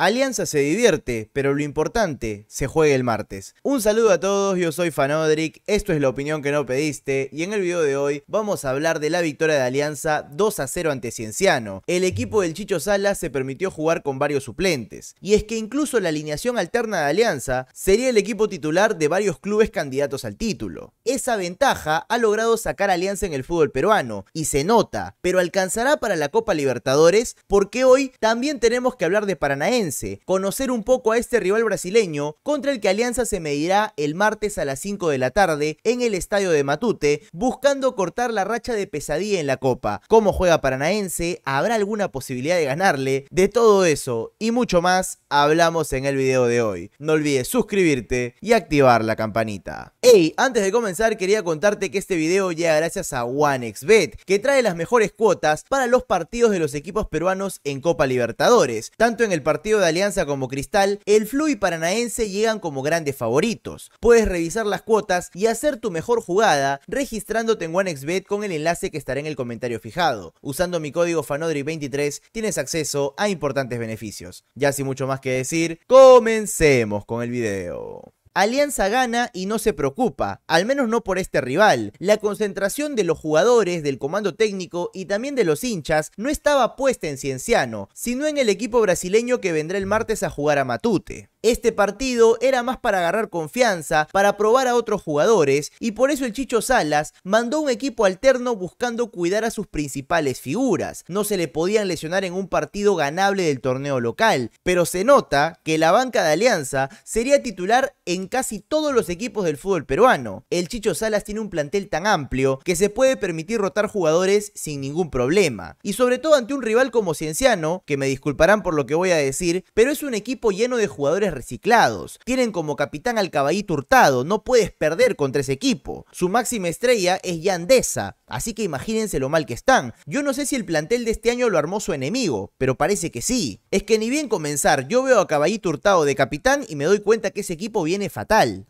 Alianza se divierte, pero lo importante, se juega el martes. Un saludo a todos, yo soy Fanodric, esto es la opinión que no pediste y en el video de hoy vamos a hablar de la victoria de Alianza 2 a 0 ante Cienciano. El equipo del Chicho Sala se permitió jugar con varios suplentes y es que incluso la alineación alterna de Alianza sería el equipo titular de varios clubes candidatos al título. Esa ventaja ha logrado sacar Alianza en el fútbol peruano y se nota, pero alcanzará para la Copa Libertadores porque hoy también tenemos que hablar de Paranaense conocer un poco a este rival brasileño contra el que Alianza se medirá el martes a las 5 de la tarde en el estadio de Matute, buscando cortar la racha de pesadilla en la Copa. ¿Cómo juega Paranaense? ¿Habrá alguna posibilidad de ganarle? De todo eso y mucho más hablamos en el video de hoy. No olvides suscribirte y activar la campanita. Hey, antes de comenzar quería contarte que este video llega gracias a OneXBet, que trae las mejores cuotas para los partidos de los equipos peruanos en Copa Libertadores, tanto en el partido de Alianza como Cristal, el Flu y Paranaense llegan como grandes favoritos. Puedes revisar las cuotas y hacer tu mejor jugada registrándote en OneXBet con el enlace que estará en el comentario fijado. Usando mi código FANODRI23 tienes acceso a importantes beneficios. Ya sin mucho más que decir, comencemos con el video. Alianza gana y no se preocupa, al menos no por este rival. La concentración de los jugadores, del comando técnico y también de los hinchas no estaba puesta en Cienciano, sino en el equipo brasileño que vendrá el martes a jugar a Matute. Este partido era más para agarrar confianza, para probar a otros jugadores y por eso el Chicho Salas mandó un equipo alterno buscando cuidar a sus principales figuras. No se le podían lesionar en un partido ganable del torneo local, pero se nota que la banca de Alianza sería titular en casi todos los equipos del fútbol peruano. El Chicho Salas tiene un plantel tan amplio que se puede permitir rotar jugadores sin ningún problema. Y sobre todo ante un rival como Cienciano, que me disculparán por lo que voy a decir, pero es un equipo lleno de jugadores reciclados. Tienen como capitán al caballito Hurtado, no puedes perder contra ese equipo. Su máxima estrella es Yandesa, así que imagínense lo mal que están. Yo no sé si el plantel de este año lo armó su enemigo, pero parece que sí. Es que ni bien comenzar, yo veo a caballito Hurtado de capitán y me doy cuenta que ese equipo viene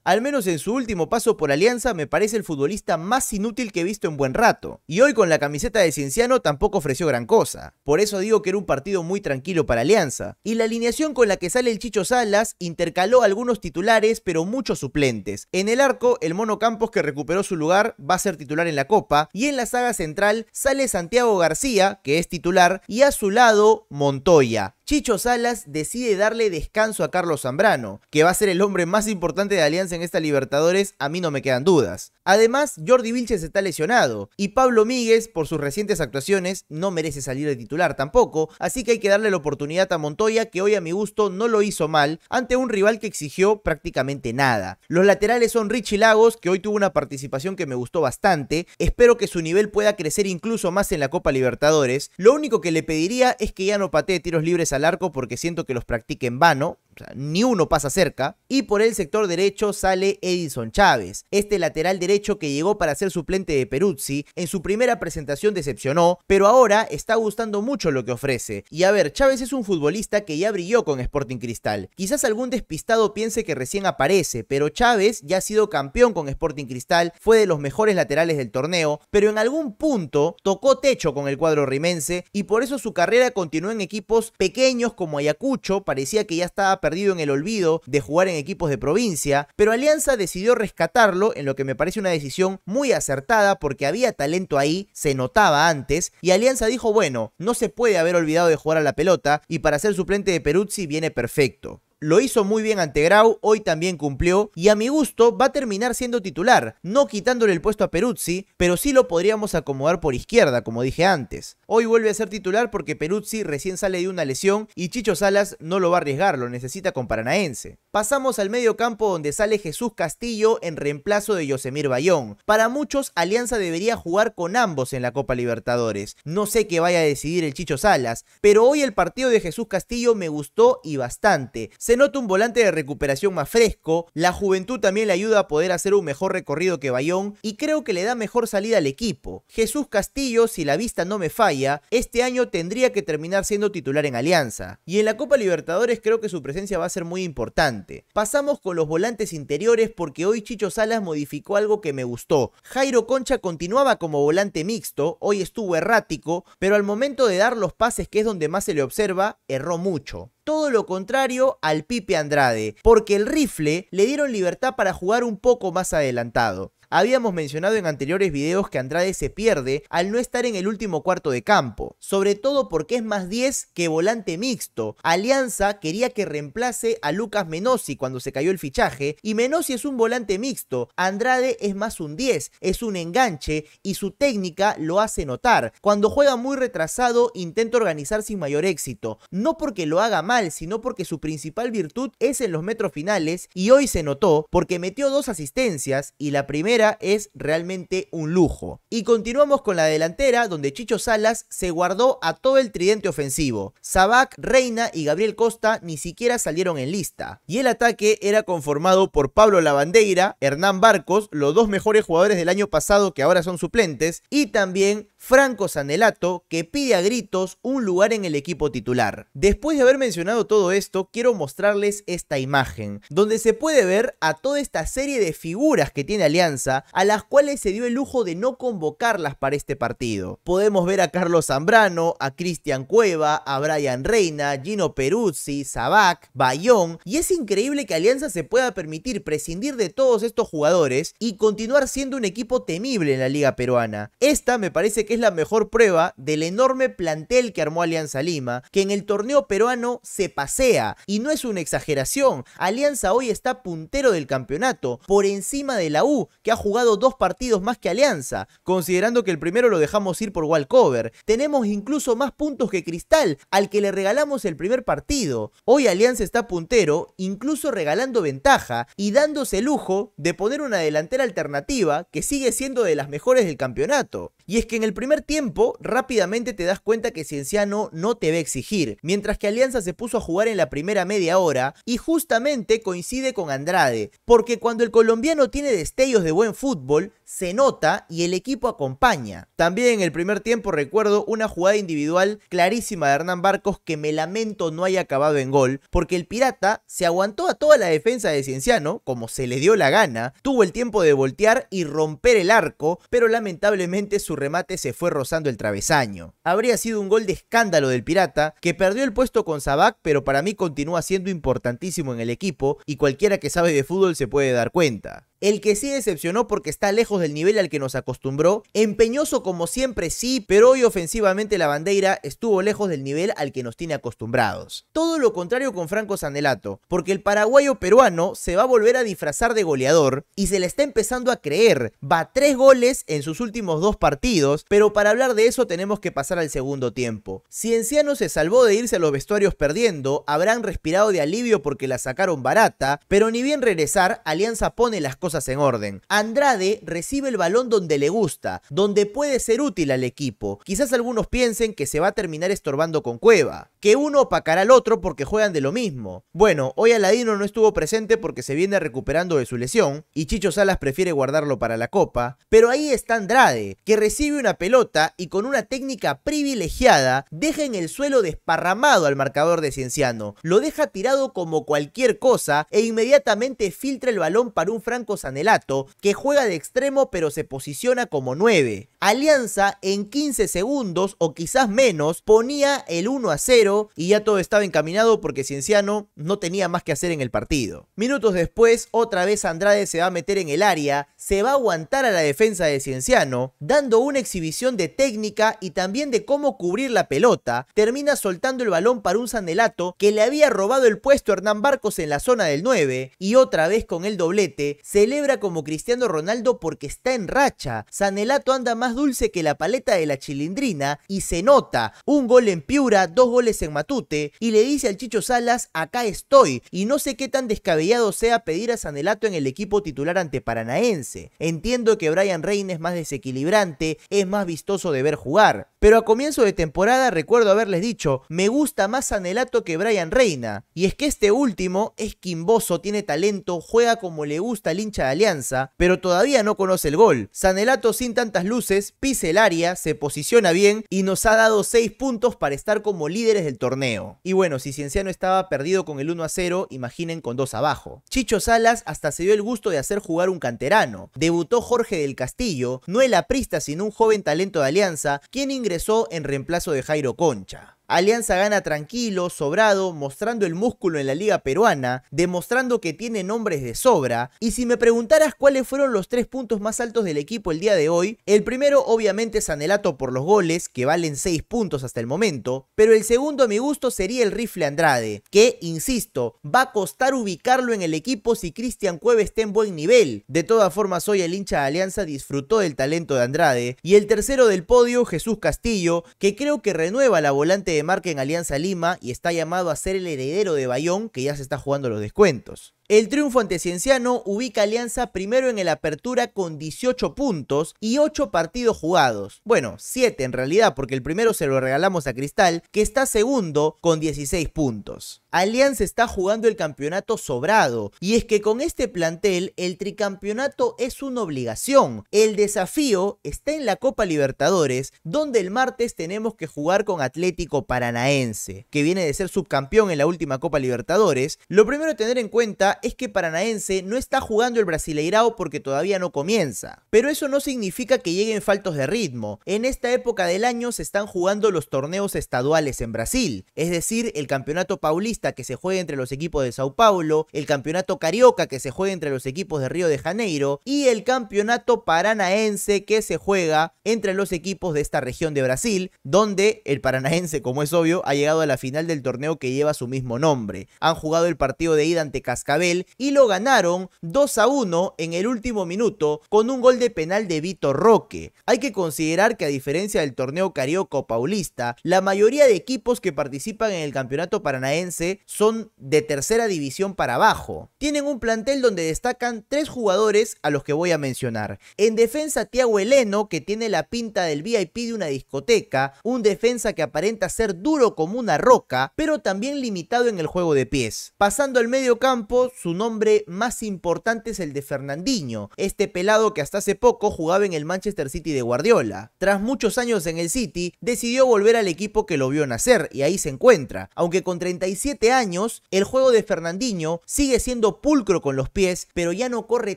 al menos en su último paso por Alianza me parece el futbolista más inútil que he visto en buen rato. Y hoy con la camiseta de Cienciano tampoco ofreció gran cosa. Por eso digo que era un partido muy tranquilo para Alianza. Y la alineación con la que sale el Chicho Salas intercaló algunos titulares pero muchos suplentes. En el arco, el Mono Campos que recuperó su lugar va a ser titular en la Copa. Y en la saga central sale Santiago García, que es titular, y a su lado Montoya. Chicho Salas decide darle descanso a Carlos Zambrano, que va a ser el hombre más importante de Alianza en esta Libertadores, a mí no me quedan dudas. Además, Jordi Vilches está lesionado y Pablo Míguez, por sus recientes actuaciones, no merece salir de titular tampoco, así que hay que darle la oportunidad a Montoya, que hoy a mi gusto no lo hizo mal, ante un rival que exigió prácticamente nada. Los laterales son Richie Lagos, que hoy tuvo una participación que me gustó bastante, espero que su nivel pueda crecer incluso más en la Copa Libertadores, lo único que le pediría es que ya no patee tiros libres a al arco porque siento que los practique en vano ni uno pasa cerca. Y por el sector derecho sale Edison Chávez, este lateral derecho que llegó para ser suplente de Peruzzi. En su primera presentación decepcionó, pero ahora está gustando mucho lo que ofrece. Y a ver, Chávez es un futbolista que ya brilló con Sporting Cristal. Quizás algún despistado piense que recién aparece, pero Chávez ya ha sido campeón con Sporting Cristal, fue de los mejores laterales del torneo, pero en algún punto tocó techo con el cuadro rimense y por eso su carrera continuó en equipos pequeños como Ayacucho, parecía que ya estaba perdido en el olvido de jugar en equipos de provincia, pero Alianza decidió rescatarlo en lo que me parece una decisión muy acertada porque había talento ahí, se notaba antes, y Alianza dijo, bueno, no se puede haber olvidado de jugar a la pelota y para ser suplente de Peruzzi viene perfecto. Lo hizo muy bien ante Grau, hoy también cumplió y a mi gusto va a terminar siendo titular, no quitándole el puesto a Peruzzi, pero sí lo podríamos acomodar por izquierda, como dije antes. Hoy vuelve a ser titular porque Peruzzi recién sale de una lesión y Chicho Salas no lo va a arriesgar, lo necesita con Paranaense. Pasamos al medio campo donde sale Jesús Castillo en reemplazo de Yosemir Bayón. Para muchos, Alianza debería jugar con ambos en la Copa Libertadores. No sé qué vaya a decidir el Chicho Salas, pero hoy el partido de Jesús Castillo me gustó y bastante se nota un volante de recuperación más fresco, la juventud también le ayuda a poder hacer un mejor recorrido que Bayón y creo que le da mejor salida al equipo. Jesús Castillo, si la vista no me falla, este año tendría que terminar siendo titular en Alianza. Y en la Copa Libertadores creo que su presencia va a ser muy importante. Pasamos con los volantes interiores porque hoy Chicho Salas modificó algo que me gustó. Jairo Concha continuaba como volante mixto, hoy estuvo errático, pero al momento de dar los pases que es donde más se le observa, erró mucho todo lo contrario al Pipe Andrade, porque el rifle le dieron libertad para jugar un poco más adelantado. Habíamos mencionado en anteriores videos que Andrade se pierde al no estar en el último cuarto de campo, sobre todo porque es más 10 que volante mixto. Alianza quería que reemplace a Lucas Menossi cuando se cayó el fichaje y Menossi es un volante mixto, Andrade es más un 10, es un enganche y su técnica lo hace notar. Cuando juega muy retrasado intenta organizar sin mayor éxito, no porque lo haga mal, sino porque su principal virtud es en los metros finales y hoy se notó porque metió dos asistencias y la primera es realmente un lujo. Y continuamos con la delantera, donde Chicho Salas se guardó a todo el tridente ofensivo. Sabac, Reina y Gabriel Costa ni siquiera salieron en lista. Y el ataque era conformado por Pablo Lavandeira, Hernán Barcos, los dos mejores jugadores del año pasado que ahora son suplentes, y también Franco Sanelato, que pide a gritos un lugar en el equipo titular. Después de haber mencionado todo esto, quiero mostrarles esta imagen, donde se puede ver a toda esta serie de figuras que tiene Alianza a las cuales se dio el lujo de no convocarlas para este partido. Podemos ver a Carlos Zambrano, a Cristian Cueva, a Brian Reina, Gino Peruzzi, Sabac, Bayón, y es increíble que Alianza se pueda permitir prescindir de todos estos jugadores y continuar siendo un equipo temible en la liga peruana. Esta me parece que es la mejor prueba del enorme plantel que armó Alianza Lima, que en el torneo peruano se pasea, y no es una exageración, Alianza hoy está puntero del campeonato, por encima de la U, que ha jugado dos partidos más que Alianza, considerando que el primero lo dejamos ir por cover, Tenemos incluso más puntos que Cristal, al que le regalamos el primer partido. Hoy Alianza está puntero, incluso regalando ventaja y dándose el lujo de poner una delantera alternativa que sigue siendo de las mejores del campeonato. Y es que en el primer tiempo rápidamente te das cuenta que Cienciano no te va a exigir, mientras que Alianza se puso a jugar en la primera media hora y justamente coincide con Andrade, porque cuando el colombiano tiene destellos de buen fútbol, se nota y el equipo acompaña. También en el primer tiempo recuerdo una jugada individual clarísima de Hernán Barcos que me lamento no haya acabado en gol, porque el Pirata se aguantó a toda la defensa de Cienciano, como se le dio la gana, tuvo el tiempo de voltear y romper el arco, pero lamentablemente su remate se fue rozando el travesaño. Habría sido un gol de escándalo del Pirata, que perdió el puesto con Sabac, pero para mí continúa siendo importantísimo en el equipo y cualquiera que sabe de fútbol se puede dar cuenta. El que sí decepcionó porque está lejos del nivel al que nos acostumbró. Empeñoso como siempre sí, pero hoy ofensivamente la bandera estuvo lejos del nivel al que nos tiene acostumbrados. Todo lo contrario con Franco Sandelato, porque el paraguayo peruano se va a volver a disfrazar de goleador y se le está empezando a creer. Va tres goles en sus últimos dos partidos, pero para hablar de eso tenemos que pasar al segundo tiempo. Cienciano se salvó de irse a los vestuarios perdiendo, habrán respirado de alivio porque la sacaron barata, pero ni bien regresar, Alianza pone las cosas en orden. Andrade recibe el balón donde le gusta, donde puede ser útil al equipo. Quizás algunos piensen que se va a terminar estorbando con Cueva, que uno opacará al otro porque juegan de lo mismo. Bueno, hoy Aladino no estuvo presente porque se viene recuperando de su lesión y Chicho Salas prefiere guardarlo para la copa, pero ahí está Andrade, que recibe una pelota y con una técnica privilegiada deja en el suelo desparramado al marcador de Cienciano. Lo deja tirado como cualquier cosa e inmediatamente filtra el balón para un franco Sanelato, que juega de extremo pero se posiciona como 9. Alianza en 15 segundos o quizás menos ponía el 1 a 0 y ya todo estaba encaminado porque Cienciano no tenía más que hacer en el partido. Minutos después, otra vez Andrade se va a meter en el área, se va a aguantar a la defensa de Cienciano, dando una exhibición de técnica y también de cómo cubrir la pelota, termina soltando el balón para un Sanelato que le había robado el puesto a Hernán Barcos en la zona del 9 y otra vez con el doblete se celebra como Cristiano Ronaldo porque está en racha. Sanelato anda más dulce que la paleta de la chilindrina y se nota. Un gol en Piura, dos goles en Matute y le dice al Chicho Salas, acá estoy. Y no sé qué tan descabellado sea pedir a Sanelato en el equipo titular ante Paranaense. Entiendo que Brian Reina es más desequilibrante, es más vistoso de ver jugar. Pero a comienzo de temporada recuerdo haberles dicho, me gusta más Sanelato que Brian Reina. Y es que este último es quimboso, tiene talento, juega como le gusta al hincha de Alianza, pero todavía no conoce el gol. Sanelato sin tantas luces, pisa el área, se posiciona bien y nos ha dado 6 puntos para estar como líderes del torneo. Y bueno, si Cienciano estaba perdido con el 1 a 0, imaginen con 2 abajo. Chicho Salas hasta se dio el gusto de hacer jugar un canterano. Debutó Jorge del Castillo, no el aprista sino un joven talento de Alianza, quien ingresó en reemplazo de Jairo Concha. Alianza gana tranquilo, sobrado, mostrando el músculo en la liga peruana, demostrando que tiene nombres de sobra. Y si me preguntaras cuáles fueron los tres puntos más altos del equipo el día de hoy, el primero obviamente es Anelato por los goles, que valen 6 puntos hasta el momento, pero el segundo a mi gusto sería el rifle Andrade, que, insisto, va a costar ubicarlo en el equipo si Cristian Cueve está en buen nivel. De todas formas, hoy el hincha de Alianza disfrutó del talento de Andrade. Y el tercero del podio, Jesús Castillo, que creo que renueva la volante de de marca en Alianza Lima y está llamado a ser el heredero de Bayón, que ya se está jugando los descuentos. El triunfo ante Cienciano ubica a Alianza primero en el apertura con 18 puntos y 8 partidos jugados. Bueno, 7 en realidad porque el primero se lo regalamos a Cristal, que está segundo con 16 puntos. Alianza está jugando el campeonato sobrado y es que con este plantel el tricampeonato es una obligación. El desafío está en la Copa Libertadores, donde el martes tenemos que jugar con Atlético Paranaense, que viene de ser subcampeón en la última Copa Libertadores. Lo primero a tener en cuenta es que Paranaense no está jugando el Brasileirao porque todavía no comienza. Pero eso no significa que lleguen faltos de ritmo. En esta época del año se están jugando los torneos estaduales en Brasil, es decir, el campeonato paulista que se juega entre los equipos de Sao Paulo, el campeonato carioca que se juega entre los equipos de Río de Janeiro y el campeonato paranaense que se juega entre los equipos de esta región de Brasil, donde el paranaense, como es obvio, ha llegado a la final del torneo que lleva su mismo nombre. Han jugado el partido de ida ante Cascabel y lo ganaron 2 a 1 en el último minuto con un gol de penal de Vitor Roque. Hay que considerar que a diferencia del torneo carioco paulista, la mayoría de equipos que participan en el campeonato paranaense son de tercera división para abajo. Tienen un plantel donde destacan tres jugadores a los que voy a mencionar. En defensa, Tiago Heleno, que tiene la pinta del VIP de una discoteca, un defensa que aparenta ser duro como una roca, pero también limitado en el juego de pies. Pasando al medio campo, su nombre más importante es el de Fernandinho, este pelado que hasta hace poco jugaba en el Manchester City de Guardiola. Tras muchos años en el City, decidió volver al equipo que lo vio nacer y ahí se encuentra. Aunque con 37 años, el juego de Fernandinho sigue siendo pulcro con los pies, pero ya no corre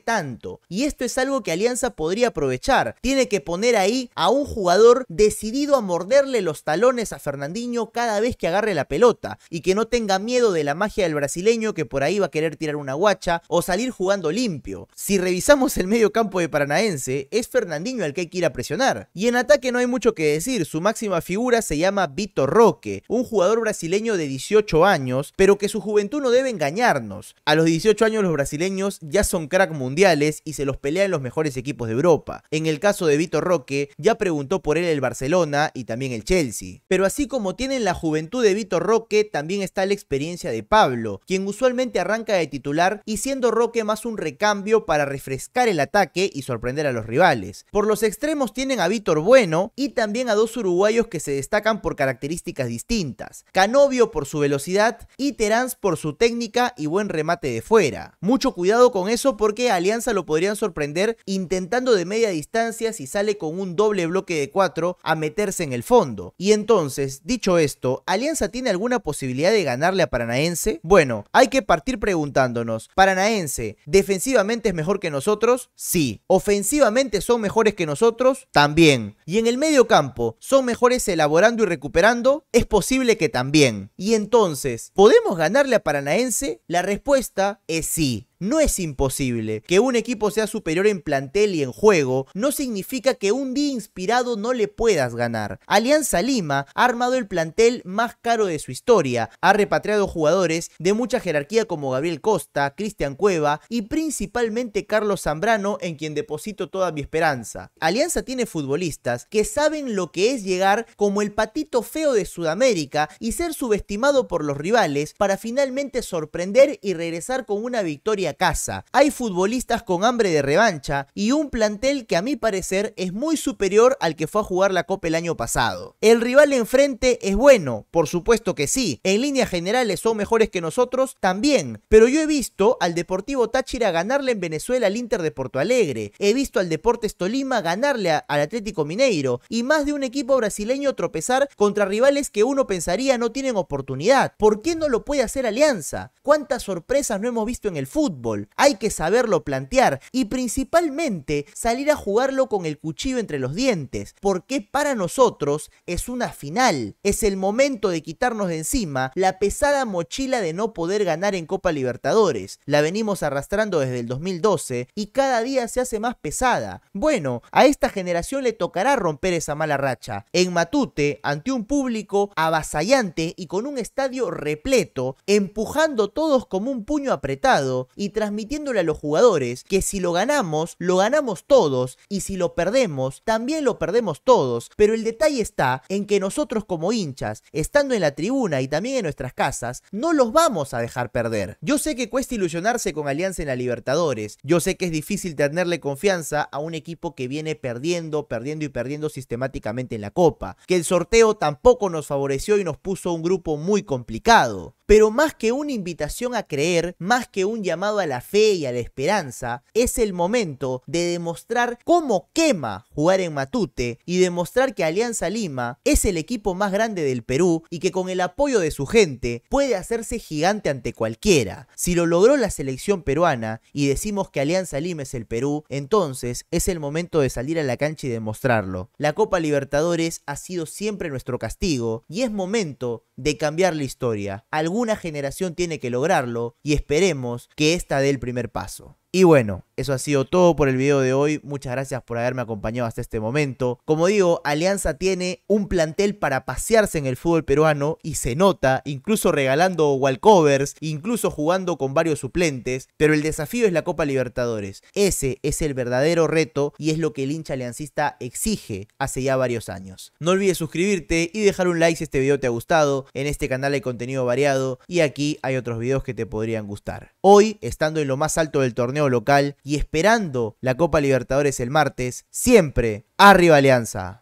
tanto. Y esto es algo que Alianza podría aprovechar. Tiene que poner ahí a un jugador decidido a morderle los talones a Fernandinho cada vez que agarre la pelota y que no tenga miedo de la magia del brasileño que por ahí va a querer tirar una guacha o salir jugando limpio. Si revisamos el medio campo de Paranaense, es Fernandinho el que hay que ir a presionar. Y en ataque no hay mucho que decir, su máxima figura se llama Vitor Roque, un jugador brasileño de 18 años, pero que su juventud no debe engañarnos. A los 18 años los brasileños ya son crack mundiales y se los pelean los mejores equipos de Europa. En el caso de Vitor Roque, ya preguntó por él el Barcelona y también el Chelsea. Pero así como tienen la juventud de Vitor Roque, también está la experiencia de Pablo, quien usualmente arranca de titular y siendo Roque más un recambio para refrescar el ataque y sorprender a los rivales. Por los extremos tienen a Víctor Bueno y también a dos uruguayos que se destacan por características distintas. Canovio por su velocidad y Terán por su técnica y buen remate de fuera. Mucho cuidado con eso porque Alianza lo podrían sorprender intentando de media distancia si sale con un doble bloque de 4 a meterse en el fondo. Y entonces, dicho esto, ¿Alianza tiene alguna posibilidad de ganarle a Paranaense? Bueno, hay que partir preguntando Paranaense, ¿defensivamente es mejor que nosotros? Sí. ¿Ofensivamente son mejores que nosotros? También. ¿Y en el medio campo, son mejores elaborando y recuperando? Es posible que también. Y entonces, ¿podemos ganarle a Paranaense? La respuesta es sí. No es imposible. Que un equipo sea superior en plantel y en juego no significa que un día inspirado no le puedas ganar. Alianza Lima ha armado el plantel más caro de su historia, ha repatriado jugadores de mucha jerarquía como Gabriel Costa, Cristian Cueva y principalmente Carlos Zambrano en quien deposito toda mi esperanza. Alianza tiene futbolistas que saben lo que es llegar como el patito feo de Sudamérica y ser subestimado por los rivales para finalmente sorprender y regresar con una victoria casa. Hay futbolistas con hambre de revancha y un plantel que a mi parecer es muy superior al que fue a jugar la Copa el año pasado. El rival enfrente es bueno, por supuesto que sí. En líneas generales son mejores que nosotros también, pero yo he visto al Deportivo Táchira ganarle en Venezuela al Inter de Porto Alegre. He visto al Deportes Tolima ganarle al Atlético Mineiro y más de un equipo brasileño tropezar contra rivales que uno pensaría no tienen oportunidad. ¿Por qué no lo puede hacer Alianza? ¿Cuántas sorpresas no hemos visto en el fútbol? Hay que saberlo plantear y principalmente salir a jugarlo con el cuchillo entre los dientes, porque para nosotros es una final, es el momento de quitarnos de encima la pesada mochila de no poder ganar en Copa Libertadores. La venimos arrastrando desde el 2012 y cada día se hace más pesada. Bueno, a esta generación le tocará romper esa mala racha. En Matute, ante un público avasallante y con un estadio repleto, empujando todos como un puño apretado y transmitiéndole a los jugadores que si lo ganamos, lo ganamos todos y si lo perdemos, también lo perdemos todos. Pero el detalle está en que nosotros como hinchas, estando en la tribuna y también en nuestras casas, no los vamos a dejar perder. Yo sé que cuesta ilusionarse con Alianza en la Libertadores, yo sé que es difícil tenerle confianza a un equipo que viene perdiendo, perdiendo y perdiendo sistemáticamente en la Copa, que el sorteo tampoco nos favoreció y nos puso un grupo muy complicado. Pero más que una invitación a creer, más que un llamado a la fe y a la esperanza, es el momento de demostrar cómo quema jugar en Matute y demostrar que Alianza Lima es el equipo más grande del Perú y que con el apoyo de su gente puede hacerse gigante ante cualquiera. Si lo logró la selección peruana y decimos que Alianza Lima es el Perú, entonces es el momento de salir a la cancha y demostrarlo. La Copa Libertadores ha sido siempre nuestro castigo y es momento de cambiar la historia una generación tiene que lograrlo y esperemos que esta dé el primer paso. Y bueno, eso ha sido todo por el video de hoy. Muchas gracias por haberme acompañado hasta este momento. Como digo, Alianza tiene un plantel para pasearse en el fútbol peruano y se nota, incluso regalando walkovers, incluso jugando con varios suplentes, pero el desafío es la Copa Libertadores. Ese es el verdadero reto y es lo que el hincha aliancista exige hace ya varios años. No olvides suscribirte y dejar un like si este video te ha gustado. En este canal hay contenido variado y aquí hay otros videos que te podrían gustar. Hoy, estando en lo más alto del torneo local y esperando la Copa Libertadores el martes, siempre arriba Alianza.